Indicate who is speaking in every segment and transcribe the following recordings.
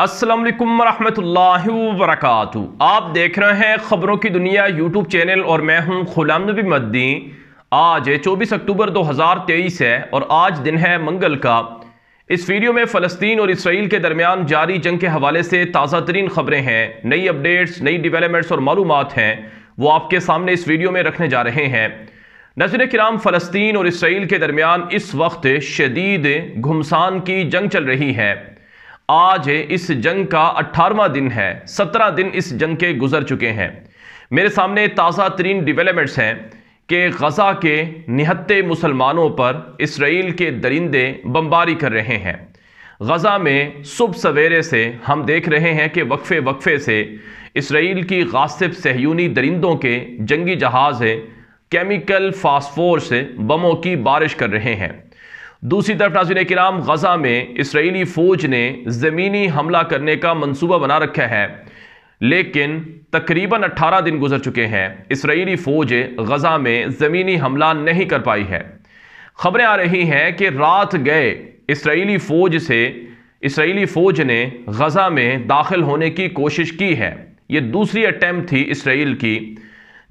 Speaker 1: असलम वालेकुम वरक आप देख रहे हैं ख़बरों की दुनिया यूट्यूब चैनल और मैं हूं गुलाम नबी मद्दीन आज चौबीस अक्टूबर 2023 है और आज दिन है मंगल का इस वीडियो में फ़लस्तीन और इसराइल के दरमियान जारी जंग के हवाले से ताज़ा तरीन ख़बरें हैं नई अपडेट्स नई डिवेलपमेंट्स और मालूम हैं वो आपके सामने इस वीडियो में रखने जा रहे हैं नजर कराम फ़लस्तीन और इसराइल के दरमियान इस वक्त शदीद घुमसान की जंग चल रही है आज इस जंग का अट्ठारवा दिन है सत्रह दिन इस जंग के गुजर चुके हैं मेरे सामने ताज़ा तरीन डिवेलपमेंट्स हैं कि गज़ा के निहत्ते मुसलमानों पर इसराइल के दरिंदे बमबारी कर रहे हैं गज़ा में सुबह सवेरे से हम देख रहे हैं कि वक्फे वक्फे से इसराइल की गासिब सहयूनी दरिंदों के जंगी जहाज़ केमिकल फास्फोर से बमों की बारिश कर रहे हैं दूसरी तरफ नाजिन कराम गजा में इसराइली फ़ौज ने ज़मीनी हमला करने का मनसूबा बना रखा है लेकिन तकरीबन 18 दिन गुजर चुके हैं इसराइली फ़ौज गजा में ज़मीनी हमला नहीं कर पाई है खबरें आ रही हैं कि रात गए इसराइली फ़ौज से इसराइली फ़ौज ने गजा में दाखिल होने की कोशिश की है ये दूसरी अटैम्प्ट थी इसराइल की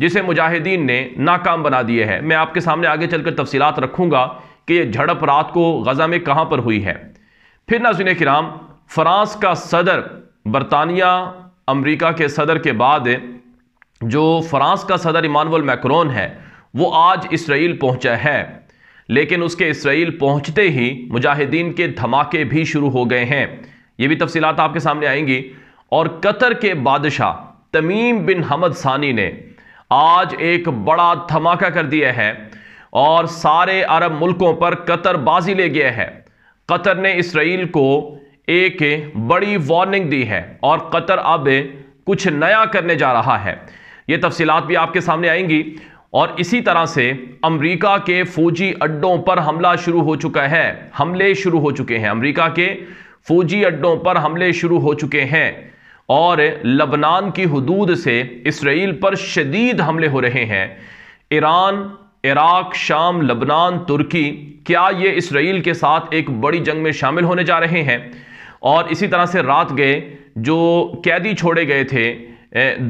Speaker 1: जिसे मुजाहिदीन ने नाकाम बना दिए है मैं आपके सामने आगे चलकर तफसीत रखूँगा कि यह झड़प रात को गजा में कहां पर हुई है फिर नाजुन कराम फ्रांस का सदर बरतानिया अमरीका के सदर के बाद जो फ्रांस का सदर इमानुअल मैक्रोन है वो आज इसराइल पहुंचा है लेकिन उसके इसराइल पहुंचते ही मुजाहिदीन के धमाके भी शुरू हो गए हैं ये भी तफसीत आपके सामने आएंगी और कतर के बादशाह तमीम बिन हमद सानी ने आज एक बड़ा धमाका कर दिया है और सारे अरब मुल्कों पर कतर बाजी ले गया है कतर ने इसराइल को एक बड़ी वार्निंग दी है और कतर अब कुछ नया करने जा रहा है ये तफसीत भी आपके सामने आएंगी और इसी तरह से अमेरिका के फौजी अड्डों पर हमला शुरू हो चुका है हमले शुरू हो चुके हैं अमेरिका के फौजी अड्डों पर हमले शुरू हो चुके हैं और लबनान की हदूद से इसराइल पर शदीद हमले हो रहे हैं ईरान इराक शाम लबनान तुर्की क्या ये इसराइल के साथ एक बड़ी जंग में शामिल होने जा रहे हैं और इसी तरह से रात गए जो कैदी छोड़े गए थे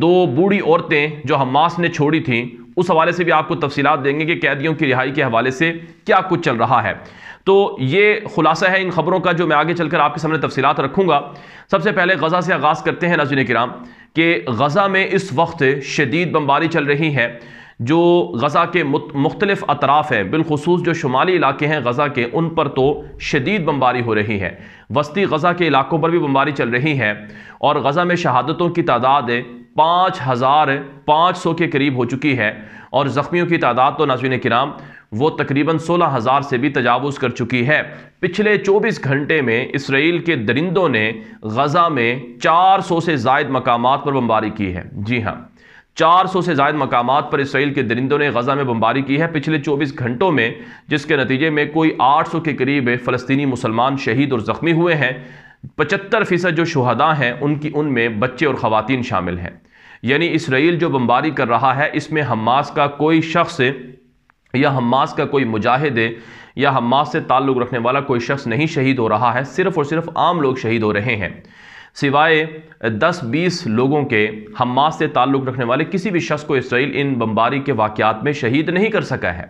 Speaker 1: दो बूढ़ी औरतें जो हमास ने छोड़ी थी उस हवाले से भी आपको तफसीत देंगे कि कैदियों की रिहाई के हवाले से क्या कुछ चल रहा है तो ये खुलासा है इन खबरों का जो मैं आगे चलकर आपके सामने तफसीत रखूँगा सबसे पहले गज़ा से आगाज़ करते हैं नाजिन कराम कि गज़ा में इस वक्त शदीद बम्बारी चल रही है जो गज़ा के मुख्तलिफ अतराफ़ हैं बिलखसूस जो शुमाली इलाके हैं गज़ा के उन पर तो शदीद बमबारी हो रही है वस्ती गज़ा के इलाकों पर भी बमबारी चल रही है और गज़ा में शहादतों की तादाद पाँच हज़ार पाँच सौ के करीब हो चुकी है और ज़ख्मियों की तादाद तो नाजवीन कराम वो तकरीबन सोलह हज़ार से भी तजावज़ कर चुकी है पिछले चौबीस घंटे में इसराइल के दरिंदों ने गज़ा में चार सौ से जायद मकाम पर बमबारी की है जी हाँ 400 से जायद मकाम पर इसराइल के दरिंदों ने गजा में बमबारी की है पिछले 24 घंटों में जिसके नतीजे में कोई 800 के करीब फ़लस्तनी मुसलमान शहीद और ज़ख्मी हुए हैं पचहत्तर फ़ीसद जो शहदा हैं उनकी उनमें बच्चे और ख़वान शामिल हैं यानी इसराइल जो बमबारी कर रहा है इसमें हमास का कोई शख्स या हमास का कोई मुजाहिद या हमास से ताल्लुक़ रखने वाला कोई शख्स नहीं शहीद हो रहा है सिर्फ़ और सिर्फ आम लोग शहीद हो रहे हैं सिवाय 10-20 लोगों के हमास से ताल्लुक़ रखने वाले किसी भी शख्स को इसराइल इन बमबारी के वाक़ात में शहीद नहीं कर सका है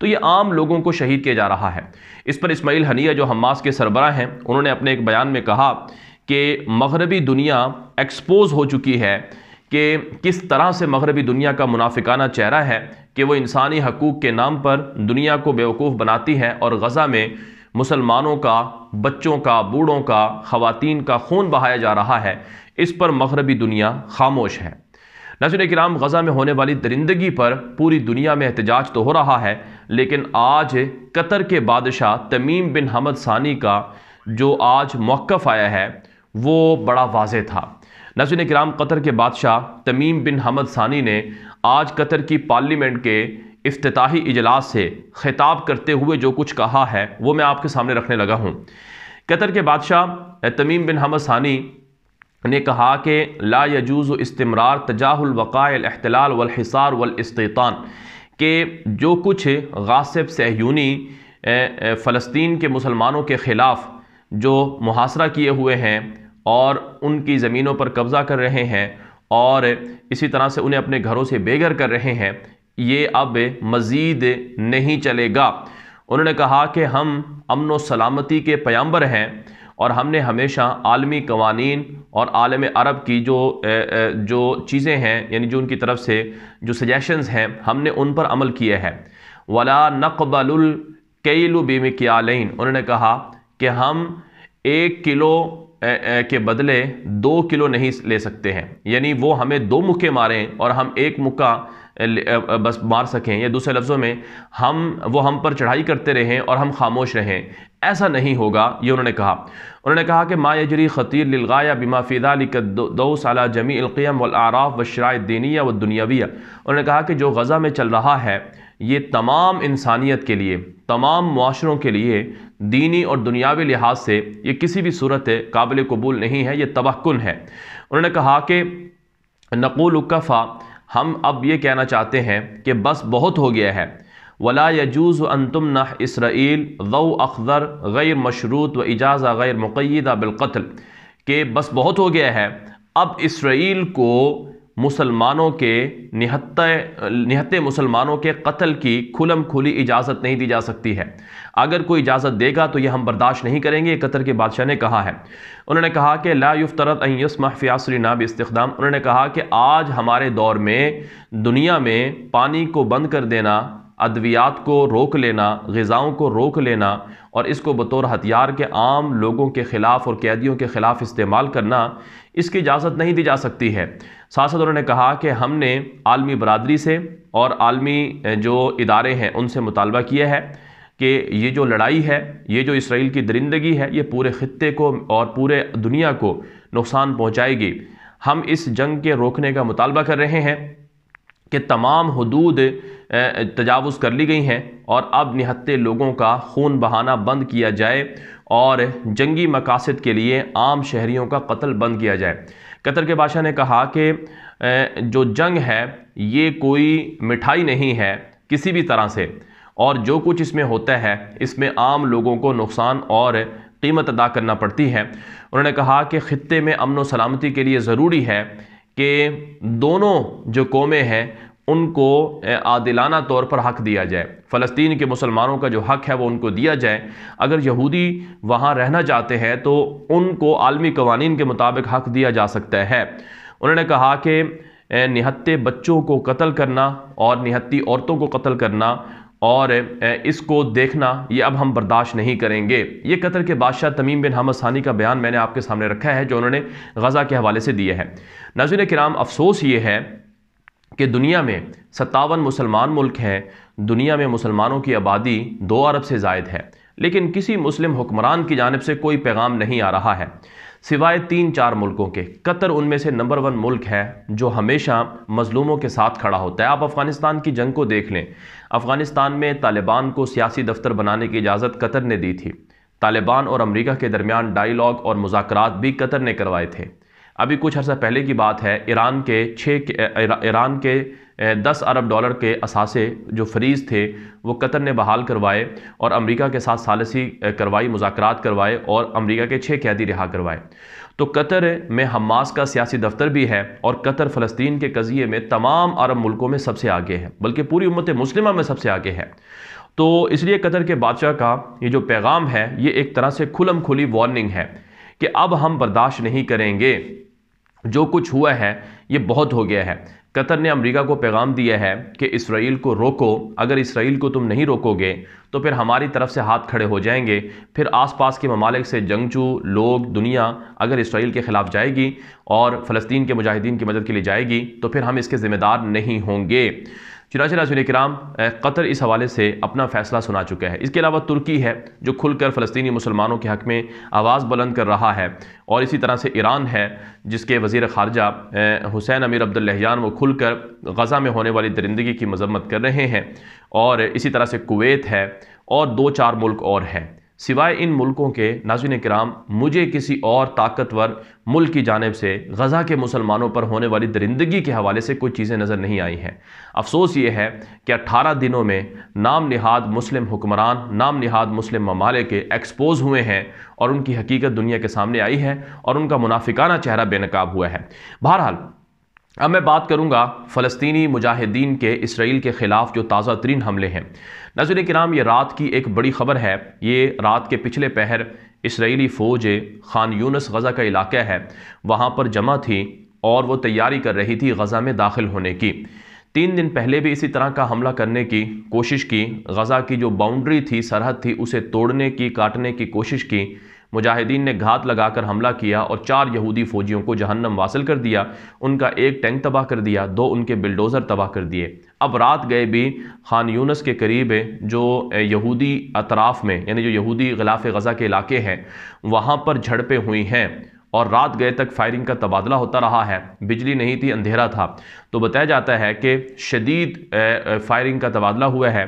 Speaker 1: तो ये आम लोगों को शहीद किया जा रहा है इस पर इस्माइल हनिया जो हमास के सरबरा हैं उन्होंने अपने एक बयान में कहा कि मगरबी दुनिया एक्सपोज हो चुकी है कि किस तरह से मगरबी दुनिया का मुनाफिकाना चेहरा है कि वो इंसानी हकूक़ के नाम पर दुनिया को बेवकूफ़ बनाती है और गज़ा में मुसलमानों का बच्चों का बूढ़ों का ख़वातीन का खून बहाया जा रहा है इस पर मगरबी दुनिया खामोश है नजर कराम गज़ा में होने वाली दरिंदगी पर पूरी दुनिया में एहतजाज तो हो रहा है लेकिन आज कतर के बादशाह तमीम बिन हमद सानी का जो आज मौक़ आया है वो बड़ा वाज था नजर कराम कतर के बादशाह तमीम बिन हमद सानी ने आज कतर की पार्लियामेंट के अफ्ताही इजलास से ख़िताब करते हुए जो कुछ कहा है वो मैं आपके सामने रखने लगा हूँ कतर के बादशाह तमीम बिन हमद सानी ने कहा कि ला यजूज़ इस्तमरार तजाहलवक़ातलाल वलहिसार वलस्तान के जो कुछ गासिब सहयूनी फ़लस्तीन के मुसलमानों के ख़िलाफ़ जो मुहासरा किए हुए हैं और उनकी ज़मीनों पर कब्ज़ा कर रहे हैं और इसी तरह से उन्हें अपने घरों से बेघर कर रहे हैं ये अब मज़ीद नहीं चलेगा उन्होंने कहा कि हम अमन व सलामती के पैम्बर हैं और हमने हमेशा आलमी कवानीन और आलम अरब की जो जो चीज़ें हैं यानी जो उनकी तरफ से जो सजेशंस हैं हमने उन पर अमल किया है वला नकबल कैलु बेमिकियालिन उन्होंने कहा कि हम एक किलो के बदले दो किलो नहीं ले सकते हैं यानी वो हमें दो मुक्के मारें और हम एक मुक्का बस मार सकें या दूसरे लफ्ज़ों में हम वो हम पर चढ़ाई करते रहें और हम खामोश रहें ऐसा नहीं होगा ये उन्होंने कहा उन्होंने कहा कि मा यजरी ख़तीर या बिमा फ़िदा दो साल जमी अलक़ियम वलाराफ़ व शराय दीनिया व दुनियाविया उन्होंने कहा कि जो गज़ा में चल रहा है ये तमाम इंसानियत के लिए तमाम माशरों के लिए दीनी और दुनियावी लिहाज से ये किसी भी सूरत काबिल कबूल नहीं है ये तबक्न है उन्होंने कहा कि नक़ुल कफ़ा हम अब ये कहना चाहते हैं कि बस बहुत हो गया है वला यजूज़ तुम नह इसराइल गौ अखदर गैर मशरूत व इजाज़ा गैर मुक़दा बिलकत्ल के बस बहुत हो गया है अब इसराइल को मुसलमानों के निहत्ते निहत्ते मुसलमानों के कत्ल की खुलम खुली इजाज़त नहीं दी जा सकती है अगर कोई इजाज़त देगा तो यह हम बर्दाश्त नहीं करेंगे कतर के बादशाह ने कहा है उन्होंने कहा कि ला युफ्तरत यसमफ़ियासरी नाब इस्तेदाम उन्होंने कहा कि आज हमारे दौर में दुनिया में पानी को बंद कर देना अद्वियात को रोक लेना गज़ाओं को रोक लेना और इसको बतौर हथियार के आम लोगों के ख़िलाफ़ और कैदियों के ख़िलाफ़ इस्तेमाल करना इसकी इजाज़त नहीं दी जा सकती है साथ साथ उन्होंने कहा कि हमने आलमी बरदरी से और आलमी जो इदारे हैं उनसे मुतालबा किया है कि ये जो लड़ाई है ये जो इसराइल की दरिंदगी है ये पूरे ख़त्े को और पूरे दुनिया को नुकसान पहुँचाएगी हम इस जंग के रोकने का मुतालबा कर रहे हैं कि तमाम हदूद तजावज़ कर ली गई हैं और अब निहत्ते लोगों का खून बहाना बंद किया जाए और जंगी मकासद के लिए आम शहरीों का कत्ल बंद किया जाए कतर के बादशाह ने कहा कि जो जंग है ये कोई मिठाई नहीं है किसी भी तरह से और जो कुछ इसमें होता है इसमें आम लोगों को नुकसान और कीमत अदा करना पड़ती है उन्होंने कहा कि ख़त्े में अमन व सलामती के लिए ज़रूरी है कि दोनों जो कौमें हैं उनको आदिलाना तौर पर हक दिया जाए फ़लस्तीन के मुसलमानों का जो हक है वो उनको दिया जाए अगर यहूदी वहाँ रहना चाहते हैं तो उनको आलमी कवानीन के मुताबिक हक दिया जा सकता है उन्होंने कहा कि निहत्ते बच्चों को कत्ल करना और निहत्ती औरतों को कत्ल करना और इसको देखना ये अब हम बर्दाश्त नहीं करेंगे ये कतर के बादशाह तमीम बिन हमद सानी का बयान मैंने आपके सामने रखा है जो उन्होंने गज़ा के हवाले से दिया है नजर कराम अफसोस ये है कि दुनिया में सत्तावन मुसलमान मुल्क हैं दुनिया में मुसलमानों की आबादी दो अरब से जायद है लेकिन किसी मुस्लिम हुक्मरान की जानब से कोई पैगाम नहीं आ रहा है सिवाय तीन चार मुल्कों के कतर उनमें से नंबर वन मुल्क है जो हमेशा मजलूमों के साथ खड़ा होता है आप अफ़गानिस्तान की जंग को देख लें अफगानिस्तान में तालिबान को सियासी दफ्तर बनाने की इजाज़त कतर ने दी थी तालिबान और अमरीका के दरमियान डायलॉग और मुजाकर भी कतर ने करवाए थे अभी कुछ अर्सा पहले की बात है ईरान के छः ईरान के दस अरब डॉलर के असासे जो फ्रीज थे वो कतर ने बहाल करवाए और अमेरिका के साथ सालसी करवाई मुजाकर करवाए और अमेरिका के छः कैदी रिहा करवाए तो कतर में हमास का सियासी दफ्तर भी है और कतर फ़लस्तीन के कज़िए में तमाम अरब मुल्कों में सबसे आगे है बल्कि पूरी उम्मत मुस्लिमा में सबसे आगे है तो इसलिए कतर के बादशाह का ये जो पैगाम है ये एक तरह से खुलम खुली वार्निंग है कि अब हम बर्दाश्त नहीं करेंगे जो कुछ हुआ है ये बहुत हो गया है कतर ने अमेरिका को पैगाम दिया है कि इसराइल को रोको अगर इसराइल को तुम नहीं रोकोगे तो फिर हमारी तरफ से हाथ खड़े हो जाएंगे फिर आसपास के ममालिक से जंगजू लोग दुनिया अगर इसराइल के ख़िलाफ़ जाएगी और फ़लस्तीन के मुजाहिदीन की मदद के लिए जाएगी तो फिर हम इसके ज़िम्मेदार नहीं होंगे चुनाच नाजुल कराम कतर इस हवाले से अपना फ़ैसला सुना चुका है इसके अलावा तुर्की है जो खुलकर फ़लस्तनी मुसलमानों के हक़ में आवाज़ बुलंद कर रहा है और इसी तरह से ईरान है जिसके वज़ी ख़ारजा हुसैन अमीर अब्दुल्लहयान वो खुलकर गज़ा में होने वाली दरिंदगी की मजम्मत कर रहे हैं और इसी तरह से कुवैत है और दो चार मुल्क और हैं सिवाय इन मुल्कों के नाजिन कराम मुझे किसी और ताकतवर मुल्क की जानब से गज़ा के मुसलमानों पर होने वाली दरिंदगी के हवाले से कोई चीज़ें नज़र नहीं आई हैं अफसोस ये है कि अट्ठारह दिनों में नाम नहाद मुस्लिम हुक्मरान नाम नहाद मुस्लिम ममालिक एक्सपोज हुए हैं और उनकी हकीकत दुनिया के सामने आई है और उनका मुनाफिकाना चेहरा बेनकाब हुआ है बहरहाल अब मैं बात करूंगा फ़लस्तनी मुजाहिदीन के इसराइल के ख़िलाफ़ जो ताज़ा तरीन हमले हैं नजर कराम ये रात की एक बड़ी ख़बर है ये रात के पिछले पहर इसराइली फ़ौज खान यूनस गज़ा का इलाका है वहाँ पर जमा थी और वो तैयारी कर रही थी गज़ा में दाखिल होने की तीन दिन पहले भी इसी तरह का हमला करने की कोशिश की गज़ा की जो बाउंड्री थी सरहद थी उसे तोड़ने की काटने की कोशिश की मुजाहिदीन ने घात लगाकर हमला किया और चार यहूदी फौजियों को जहन्नम वासिल कर दिया उनका एक टैंक तबाह कर दिया दो उनके बिल्डोज़र तबाह कर दिए अब रात गए भी खान यूनस के करीब जो यहूदी अतराफ़ में यानी जो यहूदी गलाफ गज़ा के इलाके हैं वहाँ पर झड़पें हुई हैं और रात गए तक फायरिंग का तबादला होता रहा है बिजली नहीं थी अंधेरा था तो बताया जाता है कि शदीद फायरिंग का तबादला हुआ है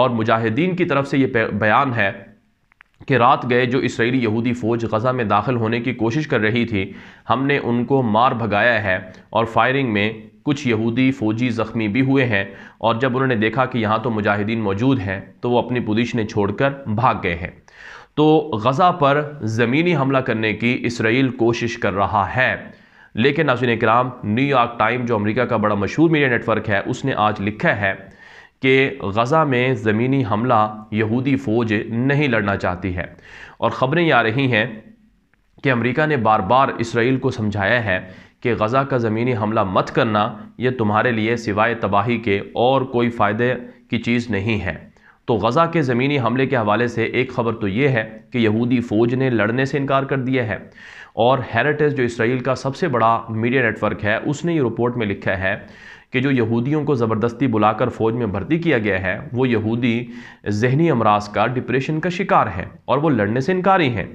Speaker 1: और मुजाहिदीन की तरफ से ये बयान है कि रात गए जो इसराइली यहूदी फ़ौज गज़ा में दाखिल होने की कोशिश कर रही थी हमने उनको मार भगाया है और फायरिंग में कुछ यहूदी फ़ौजी ज़ख्मी भी हुए हैं और जब उन्होंने देखा कि यहाँ तो मुजाहिदीन मौजूद हैं तो वो अपनी छोड़ छोड़कर भाग गए हैं तो गज़ा पर ज़मीनी हमला करने की इसराइल कोशिश कर रहा है लेकिन नाजिन कराम न्यूयॉर्क टाइम जो अमेरिका का बड़ा मशहूर मीडिया नेटवर्क है उसने आज लिखा है कि गज़ा में ज़मीनी हमला यहूदी फ़ौज नहीं लड़ना चाहती है और ख़बरें आ रही हैं कि अमेरिका ने बार बार इसराइल को समझाया है कि गज़ा का ज़मीनी हमला मत करना यह तुम्हारे लिए सिवाय तबाही के और कोई फ़ायदे की चीज़ नहीं है तो गज़ा के ज़मीनी हमले के हवाले से एक ख़बर तो ये है कि यहूदी फ़ौज ने लड़ने से इनकार कर दिया है और हेरिटेज जो इसराइल का सबसे बड़ा मीडिया नेटवर्क है उसने ये रिपोर्ट में लिखा है कि जो यहूदियों को ज़बरदस्ती बुलाकर फ़ौज में भर्ती किया गया है वो यहूदी जहनी अमराज का डिप्रेशन का शिकार है और वो लड़ने से इनकारी हैं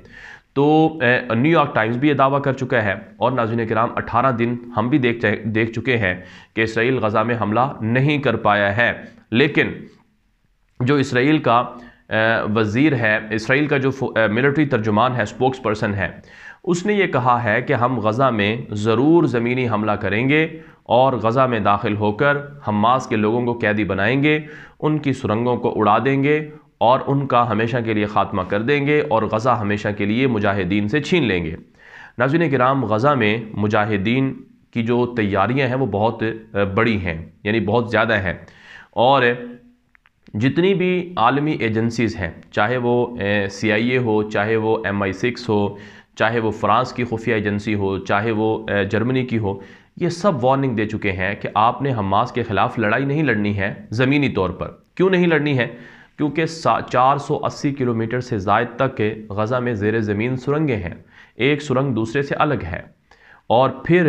Speaker 1: तो न्यूयॉर्क टाइम्स भी ये दावा कर चुका है और नाजिन कराम अठारह दिन हम भी देख देख चुके हैं कि इसराइल गज़ा में हमला नहीं कर पाया है लेकिन जो इसराइल का वज़ीर है इसराइल का जो मिलिट्री तर्जुमान है स्पोक्स पर्सन है उसने ये कहा है कि हम गज़ा में ज़रूर ज़मीनी हमला करेंगे और गज़ा में दाखिल होकर हमास के लोगों को कैदी बनाएंगे उनकी सुरंगों को उड़ा देंगे और उनका हमेशा के लिए ख़ात्मा कर देंगे और गज़ा हमेशा के लिए मुजाहिदीन से छीन लेंगे नाजिन कराम गज़ा में मुजाहिदीन की जो तैयारियां हैं वो बहुत बड़ी हैं यानी बहुत ज़्यादा हैं और जितनी भी आलमी एजेंसीज़ हैं चाहे वो सी आई ए हो चाहे वो एम आई सिक्स हो चाहे वो फ्रांस की खुफिया एजेंसी हो चाहे वो जर्मनी की हो ये सब वार्निंग दे चुके हैं कि आपने हमास के ख़िलाफ़ लड़ाई नहीं लड़नी है ज़मीनी तौर पर क्यों नहीं लड़नी है क्योंकि 480 किलोमीटर से जायद तक के गज़ा में ज़ेर ज़मीन सुरंगें हैं एक सुरंग दूसरे से अलग है और फिर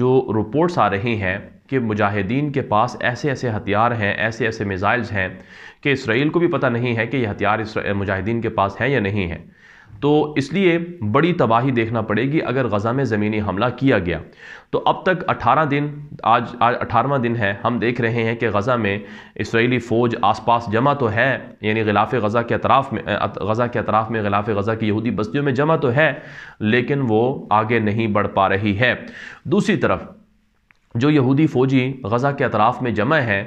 Speaker 1: जो रिपोर्ट्स आ रही हैं कि मुजाहिदीन के पास ऐसे ऐसे हथियार हैं ऐसे ऐसे मिज़ाइल्स हैं कि इसराइल को भी पता नहीं है कि ये हथियार मुजाहिदीन के पास हैं या नहीं हैं तो इसलिए बड़ी तबाही देखना पड़ेगी अगर गज़ा में ज़मीनी हमला किया गया तो अब तक 18 दिन आज आज अठारहवा दिन है हम देख रहे हैं कि गज़ा में इसराइली फ़ौज आसपास जमा तो है यानी गिलाफ गज़ा के अतराफ़ में गज़ा के अतराफ़ में गिलाफ गज़ा की यहूदी बस्तियों में जमा तो है लेकिन वो आगे नहीं बढ़ पा रही है दूसरी तरफ जो यहूदी फ़ौजी गज़ा के अतराफ़ में जमा हैं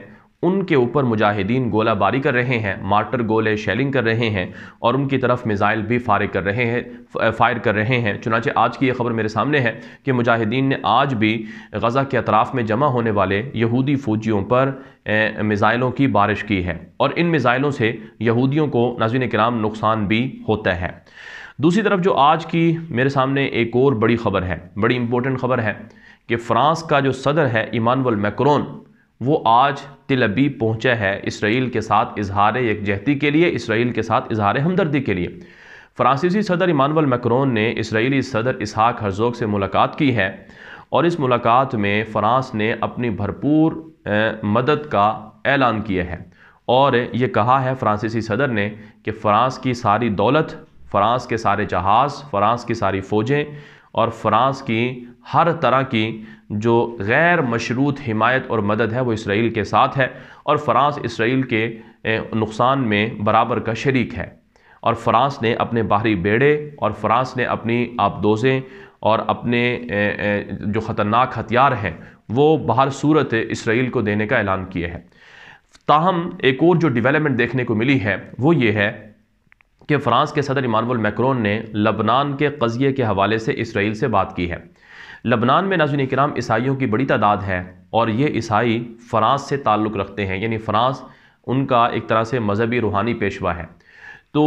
Speaker 1: उनके ऊपर मुजाहिदीन गोलाबारी कर रहे हैं मार्टर गोले शेलिंग कर रहे हैं और उनकी तरफ मिज़ाइल भी फायर कर रहे हैं फायर कर रहे हैं चुनाचे आज की यह खबर मेरे सामने है कि मुजाहिदीन ने आज भी गज़ा के अतराफ़ में जमा होने वाले यहूदी फौजियों पर मिज़ाइलों की बारिश की है और इन मिज़ाइलों से यहूदियों को नाजिन कराम नुकसान भी होता है दूसरी तरफ जो आज की मेरे सामने एक और बड़ी खबर है बड़ी इंपॉर्टेंट खबर है कि फ़्रांस का जो सदर है इमानुअल मैक्रोन वो आज तिलबी पहुँचा है इसराइल के साथ इजहार यकजहती के लिए इसराइल के साथ इजहार हमदर्दी के लिए फ्रांसीसी सदर इमानवल मैक्रोन ने इसराइली सदर इसहाक हरजोक से मुलाकात की है और इस मुलाकात में फ़्रांस ने अपनी भरपूर मदद का ऐलान किया है और ये कहा है फ्रांसीसी सदर ने कि फ़्रांस की सारी दौलत फ़्रांस के सारे जहाज़ फ़्रांस की सारी फ़ौजें और फ़्रांस की हर तरह की जो गैर मशरूत हिमायत और मदद है वो इसराइल के साथ है और फ़्रांस इसराइल के नुकसान में बराबर का शरीक है और फ़्रांस ने अपने बाहरी बेड़े और फ़्रांस ने अपनी आपदोजें और अपने जो ख़तरनाक हथियार हैं वो बाहर सूरत इसराइल को देने का ऐलान किए हैं ताहम एक और जो डेवलपमेंट देखने को मिली है वो ये है कि फ़्रांस के सदर इमानुअल मैक्रोन ने लबनान के कज़िए के हवाले से इसराइल से बात की है लबनान में नाजुन कराम ईसाइयों की बड़ी तादाद है और ये ईसाई फ़्रांस से ताल्लुक़ रखते हैं यानी फ़्रांस उनका एक तरह से मजहबी रूहानी पेशवा है तो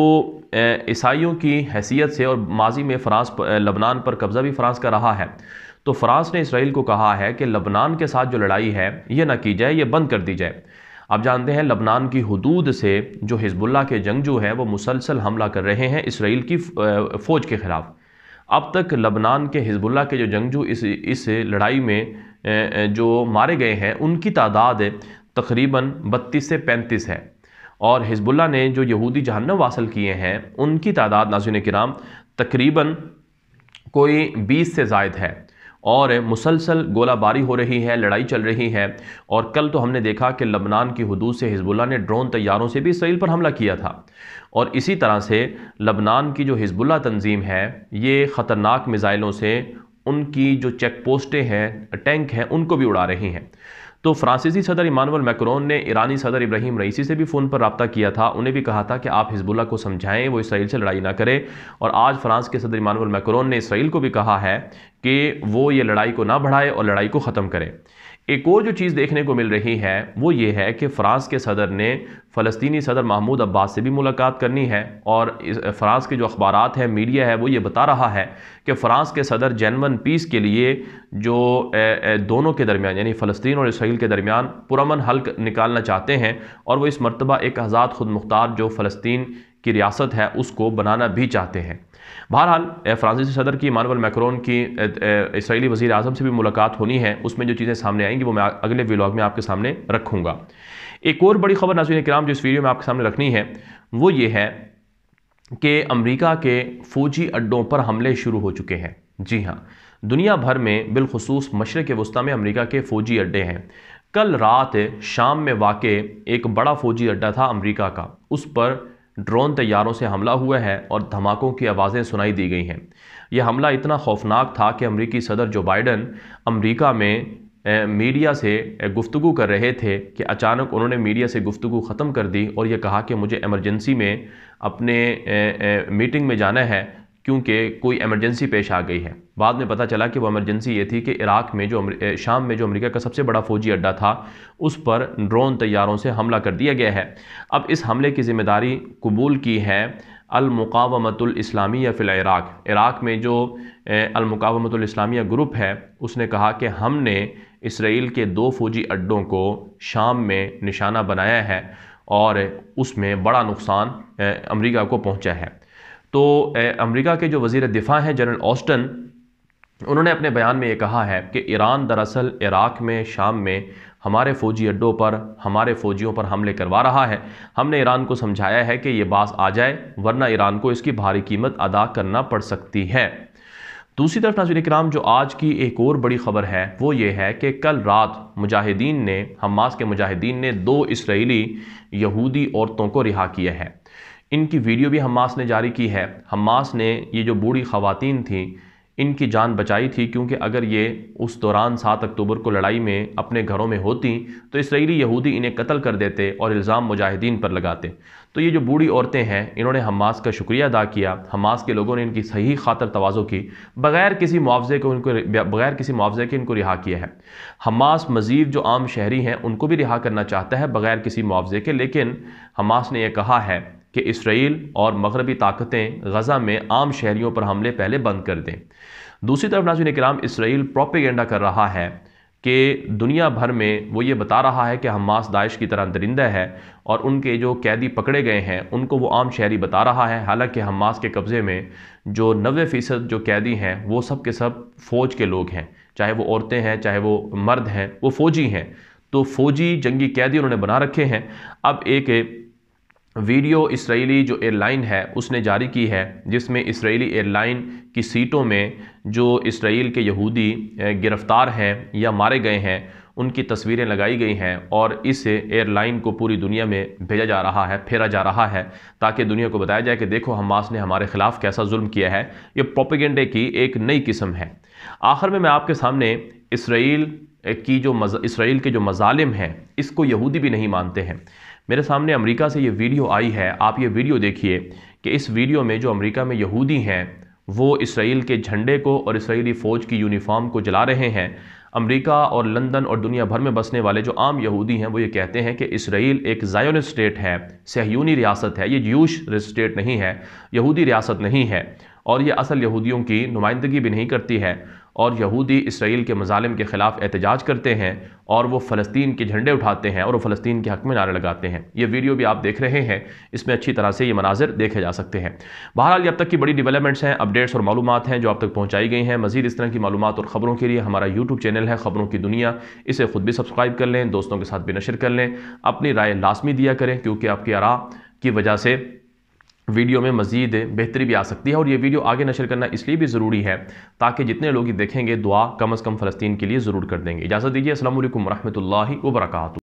Speaker 1: ईसाइयों की हैसियत से और माजी में फ़्रांस लबनान पर कब्ज़ा भी फ़्रांस का रहा है तो फ़्रांस ने इसराइल को कहा है कि लबनान के साथ जो लड़ाई है ये ना की जाए ये बंद कर दी जाए आप जानते हैं लबनान की हदूद से जो हिजबुल्ला के जंगजू हैं वो मुसलसल हमला कर रहे हैं इसराइल की फ़ौज के ख़िलाफ़ अब तक लबनान के हिजबुल्ला के जो जंगजू इस इस लड़ाई में जो मारे गए हैं उनकी तादाद तकरीबन बत्तीस से पैंतीस है और हिजबुल्ला ने जो यहूदी जहन्नम वासिल किए हैं उनकी तादाद नाजिन कराम तकरीबन कोई बीस से जायद है और मुसलसल गोलाबारी हो रही है लड़ाई चल रही है और कल तो हमने देखा कि लबनान की हदूद से हिजबुल्ला ने ड्रोन तैयारों से भी इसराइल पर हमला किया था और इसी तरह से लबनान की जो हिजबुल्ला तंजीम है ये ख़तरनाक मिज़ाइलों से उनकी जो चेक पोस्टें हैं टैंक हैं उनको भी उड़ा रही हैं तो फ्रांसीसी सदर इमानुअल मैक्रोन ने ईरानी सदर इब्राहिम रईसी से भी फ़ोन पर रबता किया था उन्हें भी कहा था कि आप हिजबुल्ला को समझाएं वो इसराइल से लड़ाई ना करें और आज फ्रांस के सदर इमानुअल मैक्रोन ने इसराइल को भी कहा है कि वो ये लड़ाई को ना बढ़ाए और लड़ाई को ख़त्म करे एक और जो चीज़ देखने को मिल रही है वो ये है कि फ़्रांस के सदर ने फ़लस्तीनी सदर महमूद अब्बास से भी मुलाकात करनी है और फ़्रांस के जो अखबार हैं मीडिया है वो ये बता रहा है कि फ़्रांस के सदर जैनवन पीस के लिए जो दोनों के दरमियान यानी फ़लस्तीन और इसराइल के दरमियान पुरमन हल्क निकालना चाहते हैं और वो इस मरतबा एक आज़ाद ख़ुद मुख्तार जो फ़लस्तीन की रियासत है उसको बनाना भी चाहते हैं बहरहाल फ्रांसीसी सदर की मानवल मैक्रोन की इसराइली वज़ी अजम से भी मुलाकात होनी है उसमें जो चीज़ें सामने आएंगी वो मैं अगले व्लाग में आपके सामने रखूँगा एक और बड़ी खबर नाजीन कराम जो इस वीडियो में आपके सामने रखनी है वो ये है कि अमरीका के फौजी अड्डों पर हमले शुरू हो चुके हैं जी हाँ दुनिया भर में बिलखसूस मशरक़ वस्ती में अमरीका के फ़ौजी अड्डे हैं कल रात शाम में वाक़ एक बड़ा फ़ौजी अड्डा था अमरीका का उस पर ड्रोन तैयारों से हमला हुआ है और धमाकों की आवाज़ें सुनाई दी गई हैं यह हमला इतना खौफनाक था कि अमरीकी सदर जो बाइडन अमरीका में मीडिया से गुफ्तु कर रहे थे कि अचानक उन्होंने मीडिया से गुफ्तु ख़त्म कर दी और यह कहा कि मुझे एमरजेंसी में अपने मीटिंग में जाना है क्योंकि कोई एमरजेंसी पेश आ गई है बाद में पता चला कि वो एमरजेंसी ये थी कि इराक़ में जो शाम में जो अमेरिका का सबसे बड़ा फौजी अड्डा था उस पर ड्रोन तैयारों से हमला कर दिया गया है अब इस हमले की ज़िम्मेदारी कबूल की है अलमकावमतलस्लामिया फ़िल इराक़ इराक़ में जो अलमकावमतलस्लामिया ग्रुप है उसने कहा कि हमने इसराइल के दो फौजी अड्डों को शाम में निशाना बनाया है और उसमें बड़ा नुकसान अमरीका को पहुँचा है तो अमेरिका के जो वजीर दिफ़ा हैं जनरल ऑस्टन उन्होंने अपने बयान में ये कहा है कि ईरान दरअसल इराक़ में शाम में हमारे फ़ौजी अड्डों पर हमारे फ़ौजियों पर हमले करवा रहा है हमने ईरान को समझाया है कि ये बास आ जाए वरना ईरान को इसकी भारी कीमत अदा करना पड़ सकती है दूसरी तरफ नाजिर कराम जो आज की एक और बड़ी खबर है वो ये है कि कल रात मुजाहिदीन ने हमास के मुजाहिदीन ने दो इसराइली यहूदी औरतों को रिहा किया है इनकी वीडियो भी हमास ने जारी की है हमास ने ये जो बूढ़ी ख़वातीन थी इनकी जान बचाई थी क्योंकि अगर ये उस दौरान सात अक्टूबर को लड़ाई में अपने घरों में होती तो इसराइली यहूदी इन्हें कत्ल कर देते और इल्ज़ाम मुजाहिदीन पर लगाते तो ये जो बूढ़ी औरतें हैं इन्होंने हमास का शुक्रिया अदा किया हमास के लोगों ने इनकी सही खातर तोज़ो की बग़ैर किसी मुआवजे को उनको बग़ैर किसी मुआवजे के इनको रिहा किया है हमास मज़ीद जो आम शहरी हैं उनको भी रिहा करना चाहता है बग़ैर किसी मुआवजे के लेकिन हमास ने यह कहा है कि इसराइल और मगरबी ताकतें गज़ा में आम शहरीों पर हमले पहले बंद कर दें दूसरी तरफ नाजिन कराम इसराइल प्रोपेगेंडा कर रहा है कि दुनिया भर में वो ये बता रहा है कि हमास दाइश की तरह दरिंदा है और उनके जो कैदी पकड़े गए हैं उनको वो आम शहरी बता रहा है हालांकि हमास के कब्ज़े में जो नबे फ़ीसद जो कैदी हैं वो सब के सब फ़ौज के लोग हैं चाहे वो औरतें हैं चाहे वो मर्द हैं वो फ़ौजी हैं तो फ़ौजी जंगी कैदी उन्होंने बना रखे हैं अब एक वीडियो इसराइली जो एयरलाइन है उसने जारी की है जिसमें इसराइली एयरलाइन की सीटों में जो इसराइल के यहूदी गिरफ़्तार हैं या मारे गए हैं उनकी तस्वीरें लगाई गई हैं और इस एयरलाइन को पूरी दुनिया में भेजा जा रहा है फेरा जा रहा है ताकि दुनिया को बताया जाए कि देखो हमास ने हमारे ख़िलाफ़ कैसा जुल्म किया है ये प्रोपिगेंडे की एक नई किस्म है आखिर में मैं आपके सामने इसराइल की जो इसराइल के जो मजालिम हैं इसको यहूदी भी नहीं मानते हैं मेरे सामने अमेरिका से ये वीडियो आई है आप ये वीडियो देखिए कि इस वीडियो में जो अमेरिका में यहूदी हैं वो इसराइल के झंडे को और इसराइली फ़ौज की यूनिफॉर्म को जला रहे हैं अमेरिका और लंदन और दुनिया भर में बसने वाले जो आम यहूदी हैं वो ये कहते हैं कि इसराइल एक जायोन स्टेट है सहयूनी रियासत है ये जूश स्टेट नहीं है यहूदी रियासत नहीं है और ये असल यहूदियों की नुमाइंदगी भी नहीं करती है और यहूदी इसराइल के मजालिम के ख़िलाफ़ एहतजाज करते हैं और वो फ़लस्तीन के झंडे उठाते हैं और वो फ़लस्तीन के हक़ में नारे लगाते हैं ये वीडियो भी आप देख रहे हैं इसमें अच्छी तरह से ये मनाजिर देखे जा सकते हैं बहरहाल अब तक की बड़ी डेवलपमेंट्स हैं अपडेट्स और मालूम हैं जो आप तक पहुँचाई गई हैं मजीद इस तरह की मालूम और ख़बरों के लिए हमारा यूट्यूब चैनल है ख़बरों की दुनिया इसे खुद भी सब्सक्राइब कर लें दोस्तों के साथ भी नशर कर लें अपनी राय लाजमी दिया करें क्योंकि आपकी आरा की वजह से वीडियो में मज़ीद बेहतरी भी आ सकती है और ये वीडियो आगे नशर करना इसलिए भी ज़रूरी है ताकि जितने लोग ये देखेंगे दुआ कम अज़ कम फ़लस्तीन के लिए ज़रूर कर देंगे इजाज़त दीजिए असल वरहमल वर्का